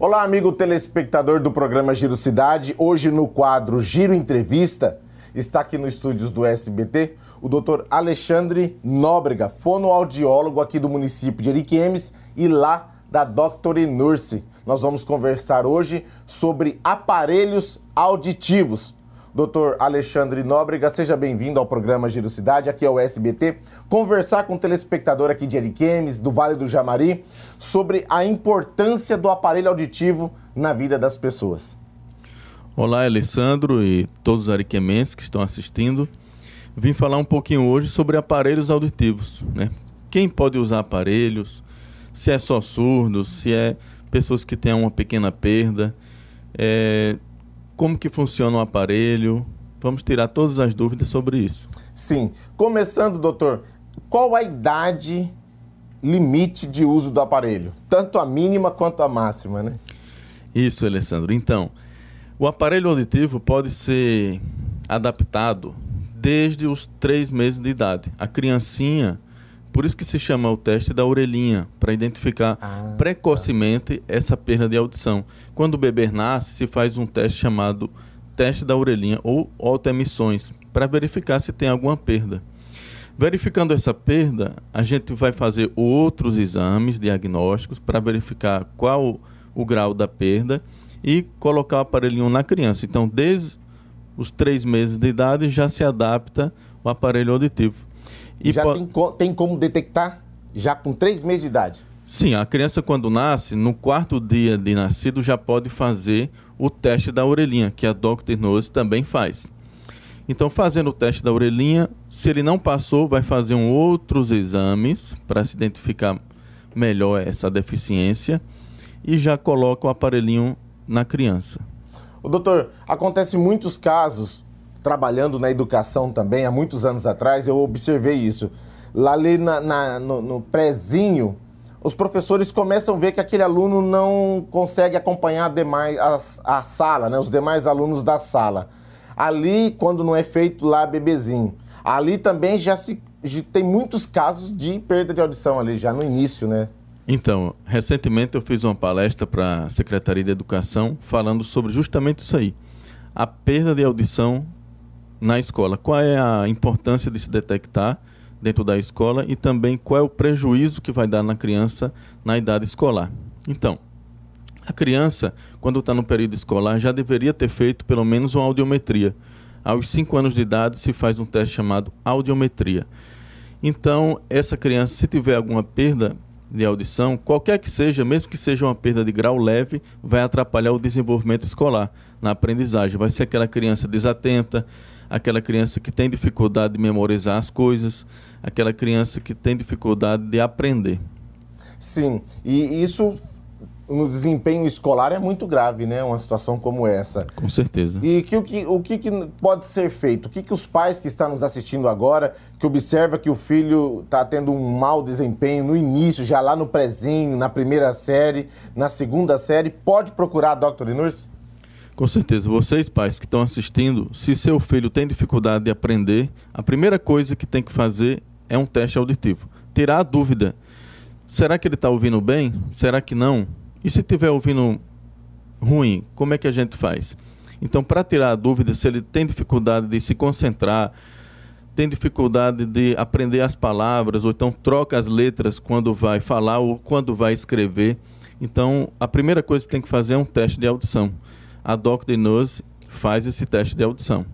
Olá, amigo telespectador do programa Giro Cidade. Hoje, no quadro Giro Entrevista, está aqui nos estúdios do SBT o doutor Alexandre Nóbrega, fonoaudiólogo aqui do município de Ariquemes e lá da Dr. Nurse. Nós vamos conversar hoje sobre aparelhos auditivos doutor Alexandre Nóbrega. Seja bem-vindo ao programa Giro Cidade, aqui é o SBT. Conversar com o um telespectador aqui de Ariquemes, do Vale do Jamari, sobre a importância do aparelho auditivo na vida das pessoas. Olá, Alessandro e todos os ariquemenses que estão assistindo. Vim falar um pouquinho hoje sobre aparelhos auditivos, né? Quem pode usar aparelhos, se é só surdos, se é pessoas que têm uma pequena perda, é, como que funciona o aparelho. Vamos tirar todas as dúvidas sobre isso. Sim. Começando, doutor, qual a idade limite de uso do aparelho? Tanto a mínima quanto a máxima, né? Isso, Alessandro. Então, o aparelho auditivo pode ser adaptado desde os três meses de idade. A criancinha por isso que se chama o teste da orelhinha, para identificar ah, tá. precocemente tá. essa perda de audição. Quando o bebê nasce, se faz um teste chamado teste da orelhinha ou autoemissões, para verificar se tem alguma perda. Verificando essa perda, a gente vai fazer outros exames diagnósticos para verificar qual o grau da perda e colocar o aparelhinho na criança. Então, desde os três meses de idade já se adapta o aparelho auditivo. E já tem, tem como detectar já com três meses de idade? Sim, a criança quando nasce, no quarto dia de nascido já pode fazer o teste da orelhinha, que a Dr. Nose também faz. Então, fazendo o teste da orelhinha, se ele não passou, vai fazer um outros exames para se identificar melhor essa deficiência e já coloca o aparelhinho na criança. O doutor, acontece muitos casos trabalhando na educação também, há muitos anos atrás, eu observei isso. Lá ali na, na, no, no prézinho, os professores começam a ver que aquele aluno não consegue acompanhar demais a, a sala, né? os demais alunos da sala. Ali, quando não é feito lá é bebezinho. Ali também já se já tem muitos casos de perda de audição ali, já no início, né? Então, recentemente eu fiz uma palestra para a Secretaria de Educação falando sobre justamente isso aí. A perda de audição na escola. Qual é a importância de se detectar dentro da escola e também qual é o prejuízo que vai dar na criança na idade escolar. Então, a criança, quando está no período escolar, já deveria ter feito pelo menos uma audiometria. Aos 5 anos de idade se faz um teste chamado audiometria. Então, essa criança, se tiver alguma perda de audição, qualquer que seja, mesmo que seja uma perda de grau leve, vai atrapalhar o desenvolvimento escolar, na aprendizagem. Vai ser aquela criança desatenta, aquela criança que tem dificuldade de memorizar as coisas, aquela criança que tem dificuldade de aprender. Sim, e isso no desempenho escolar é muito grave, né? Uma situação como essa. Com certeza. E que, o, que, o que, que pode ser feito? O que, que os pais que estão nos assistindo agora, que observa que o filho está tendo um mau desempenho no início, já lá no prezinho, na primeira série, na segunda série, pode procurar a Dr. Inurse? Com certeza, vocês pais que estão assistindo, se seu filho tem dificuldade de aprender, a primeira coisa que tem que fazer é um teste auditivo. Tirar a dúvida: será que ele está ouvindo bem? Será que não? E se estiver ouvindo ruim, como é que a gente faz? Então, para tirar a dúvida se ele tem dificuldade de se concentrar, tem dificuldade de aprender as palavras, ou então troca as letras quando vai falar ou quando vai escrever. Então, a primeira coisa que tem que fazer é um teste de audição a Dr. Nose faz esse teste de audição.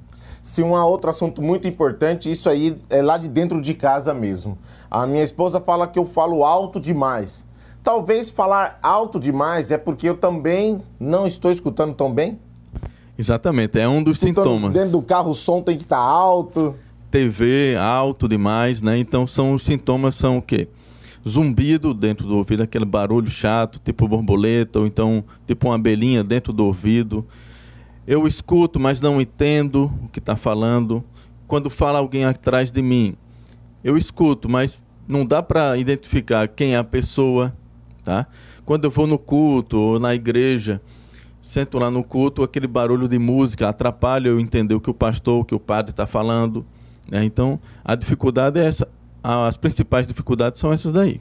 Se um outro assunto muito importante, isso aí é lá de dentro de casa mesmo. A minha esposa fala que eu falo alto demais. Talvez falar alto demais é porque eu também não estou escutando tão bem? Exatamente, é um dos escutando sintomas. Dentro do carro o som tem que estar tá alto. TV alto demais, né? Então são os sintomas são o quê? zumbido dentro do ouvido, aquele barulho chato, tipo borboleta, ou então tipo uma abelhinha dentro do ouvido. Eu escuto, mas não entendo o que está falando. Quando fala alguém atrás de mim, eu escuto, mas não dá para identificar quem é a pessoa, tá? Quando eu vou no culto ou na igreja, sento lá no culto, aquele barulho de música atrapalha eu entender o que o pastor, o que o padre está falando. Né? Então, a dificuldade é essa as principais dificuldades são essas daí.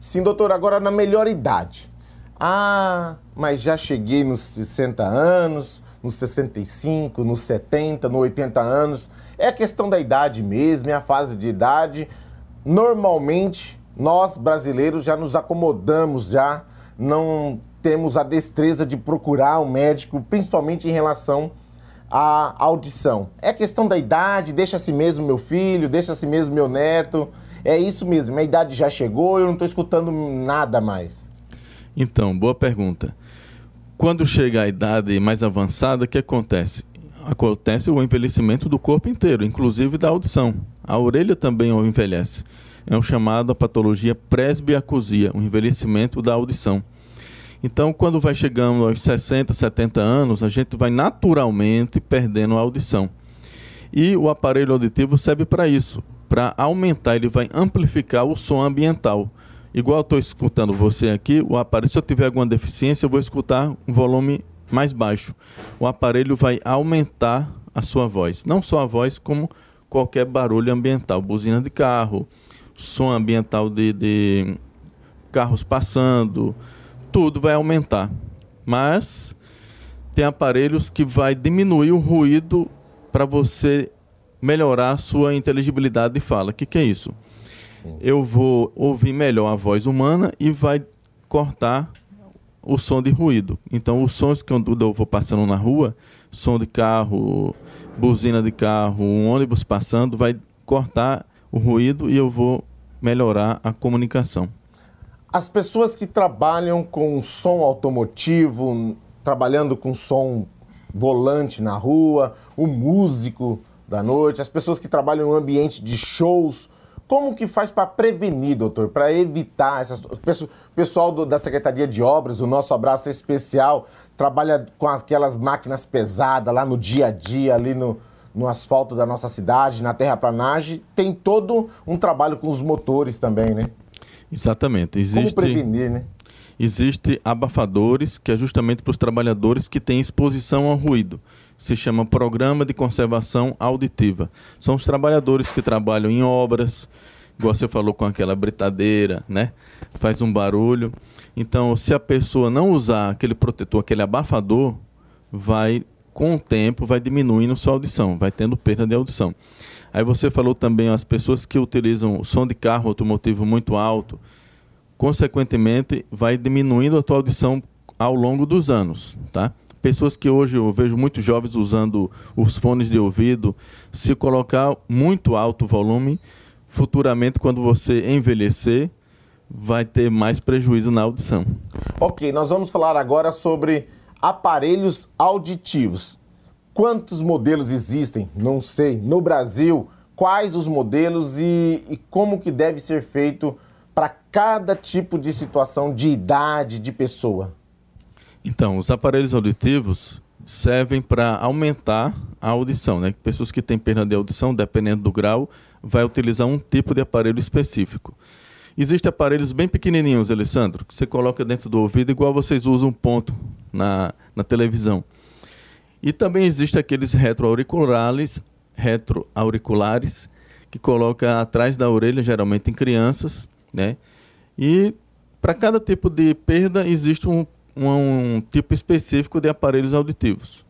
Sim, doutor, agora na melhor idade. Ah, mas já cheguei nos 60 anos, nos 65, nos 70, nos 80 anos. É a questão da idade mesmo, é a fase de idade. Normalmente, nós brasileiros já nos acomodamos, já não temos a destreza de procurar um médico, principalmente em relação à audição. É questão da idade, deixa assim mesmo meu filho, deixa assim mesmo meu neto é isso mesmo, minha idade já chegou, eu não estou escutando nada mais? Então, boa pergunta. Quando chega a idade mais avançada, o que acontece? Acontece o envelhecimento do corpo inteiro, inclusive da audição. A orelha também envelhece. É o chamado a patologia presbiacusia, o envelhecimento da audição. Então, quando vai chegando aos 60, 70 anos, a gente vai naturalmente perdendo a audição. E o aparelho auditivo serve para isso, para aumentar, ele vai amplificar o som ambiental. Igual estou escutando você aqui, o aparelho, se eu tiver alguma deficiência, eu vou escutar um volume mais baixo. O aparelho vai aumentar a sua voz, não só a voz, como qualquer barulho ambiental, buzina de carro, som ambiental de, de carros passando, tudo vai aumentar. Mas tem aparelhos que vai diminuir o ruído para você melhorar sua inteligibilidade de fala. O que, que é isso? Eu vou ouvir melhor a voz humana e vai cortar o som de ruído. Então, os sons que eu vou passando na rua, som de carro, buzina de carro, um ônibus passando, vai cortar o ruído e eu vou melhorar a comunicação. As pessoas que trabalham com som automotivo, trabalhando com som volante na rua, o músico, da noite, as pessoas que trabalham em um ambiente de shows. Como que faz para prevenir, doutor, para evitar essas... O pessoal do, da Secretaria de Obras, o nosso abraço é especial, trabalha com aquelas máquinas pesadas lá no dia a dia, ali no, no asfalto da nossa cidade, na terraplanagem. Tem todo um trabalho com os motores também, né? Exatamente. Existe... Como prevenir, né? Existem abafadores, que é justamente para os trabalhadores que têm exposição ao ruído se chama Programa de Conservação Auditiva. São os trabalhadores que trabalham em obras, igual você falou com aquela britadeira, né? Faz um barulho. Então, se a pessoa não usar aquele protetor, aquele abafador, vai com o tempo vai diminuindo sua audição, vai tendo perda de audição. Aí você falou também as pessoas que utilizam o som de carro automotivo muito alto, consequentemente vai diminuindo a tua audição ao longo dos anos, tá? pessoas que hoje eu vejo muitos jovens usando os fones de ouvido, se colocar muito alto volume, futuramente, quando você envelhecer, vai ter mais prejuízo na audição. Ok, nós vamos falar agora sobre aparelhos auditivos. Quantos modelos existem? Não sei. No Brasil, quais os modelos e, e como que deve ser feito para cada tipo de situação, de idade, de pessoa? Então, os aparelhos auditivos servem para aumentar a audição, né? Pessoas que têm perda de audição, dependendo do grau, vai utilizar um tipo de aparelho específico. Existem aparelhos bem pequenininhos, Alessandro, que você coloca dentro do ouvido, igual vocês usam um ponto na, na televisão. E também existem aqueles retroauriculares, retroauriculares, que coloca atrás da orelha, geralmente em crianças, né? E para cada tipo de perda existe um um, um tipo específico de aparelhos auditivos.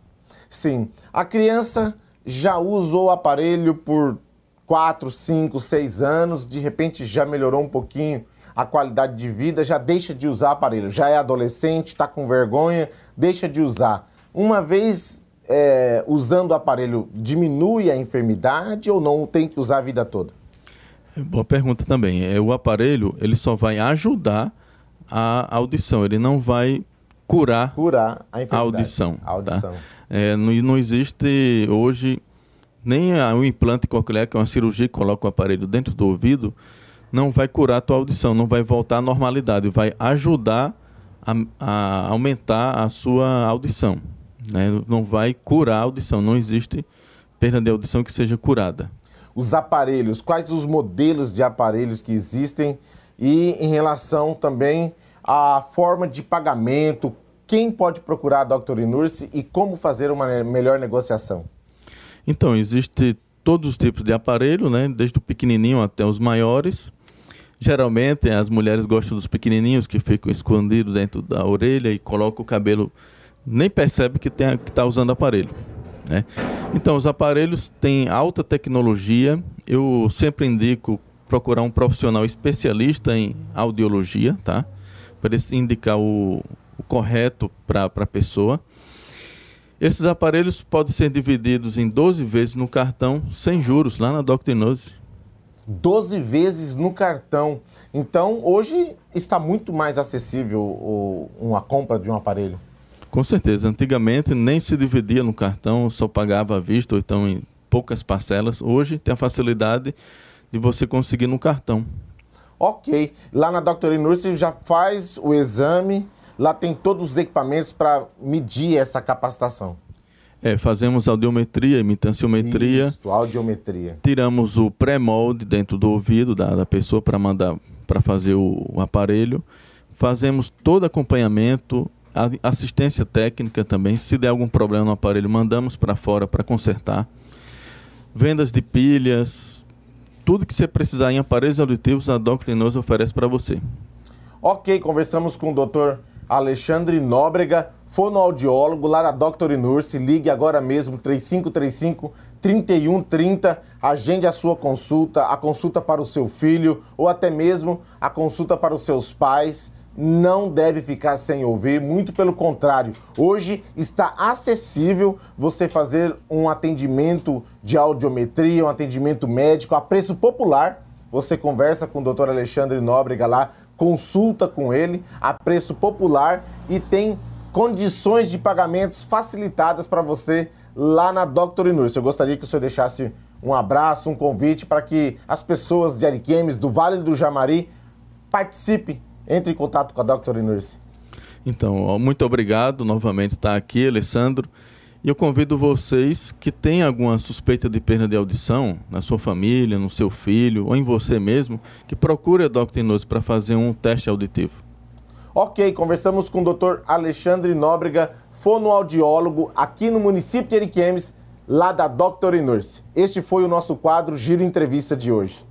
Sim. A criança já usou o aparelho por 4, 5, 6 anos, de repente já melhorou um pouquinho a qualidade de vida, já deixa de usar aparelho, já é adolescente, está com vergonha, deixa de usar. Uma vez é, usando o aparelho, diminui a enfermidade ou não tem que usar a vida toda? É, boa pergunta também. É, o aparelho ele só vai ajudar a audição, ele não vai curar, curar a, a audição. Tá? A audição. Tá? É, não, não, existe hoje nem a, o implante coclear, que é uma cirurgia que coloca o aparelho dentro do ouvido, não vai curar a tua audição, não vai voltar à normalidade, vai ajudar a, a aumentar a sua audição. Né? Não vai curar a audição, não existe perda de audição que seja curada. Os aparelhos, quais os modelos de aparelhos que existem e em relação também a forma de pagamento, quem pode procurar a Dr. Inurse e como fazer uma melhor negociação? Então, existe todos os tipos de aparelho, né? desde o pequenininho até os maiores. Geralmente as mulheres gostam dos pequenininhos que ficam escondidos dentro da orelha e colocam o cabelo, nem percebe que está usando aparelho. Né? Então, os aparelhos têm alta tecnologia. Eu sempre indico procurar um profissional especialista em audiologia, tá? para indicar o, o correto para a pessoa. Esses aparelhos podem ser divididos em 12 vezes no cartão, sem juros, lá na Doctinose. 12 vezes no cartão. Então, hoje está muito mais acessível o, uma compra de um aparelho. Com certeza. Antigamente nem se dividia no cartão, só pagava à vista ou então em poucas parcelas. Hoje tem a facilidade de você conseguir no cartão. Ok, lá na Dr. Nurse já faz o exame, lá tem todos os equipamentos para medir essa capacitação. É, fazemos audiometria, imitanciometria. Isso, audiometria. Tiramos o pré-molde dentro do ouvido da, da pessoa para mandar para fazer o, o aparelho. Fazemos todo acompanhamento, assistência técnica também. Se der algum problema no aparelho, mandamos para fora para consertar. Vendas de pilhas, tudo que você precisar em aparelhos auditivos, a Doctenose oferece para você. Ok, conversamos com o Dr. Alexandre Nóbrega, fonoaudiólogo lá da Doctor Nurse. Ligue agora mesmo, 3535 3130, agende a sua consulta, a consulta para o seu filho ou até mesmo a consulta para os seus pais não deve ficar sem ouvir, muito pelo contrário. Hoje está acessível você fazer um atendimento de audiometria, um atendimento médico a preço popular. Você conversa com o Dr. Alexandre Nóbrega lá, consulta com ele a preço popular e tem condições de pagamentos facilitadas para você lá na Dr. Inúrcio. Eu gostaria que o senhor deixasse um abraço, um convite para que as pessoas de Ariquemes, do Vale do Jamari, participem entre em contato com a Dr. Nurse. Então, muito obrigado novamente estar aqui, Alessandro. E eu convido vocês que têm alguma suspeita de perda de audição na sua família, no seu filho ou em você mesmo, que procure a Dr. Nurse para fazer um teste auditivo. Ok, conversamos com o Dr. Alexandre Nóbrega, fonoaudiólogo aqui no município de Eriquemes, lá da Dr. Nurse. Este foi o nosso quadro Giro Entrevista de hoje.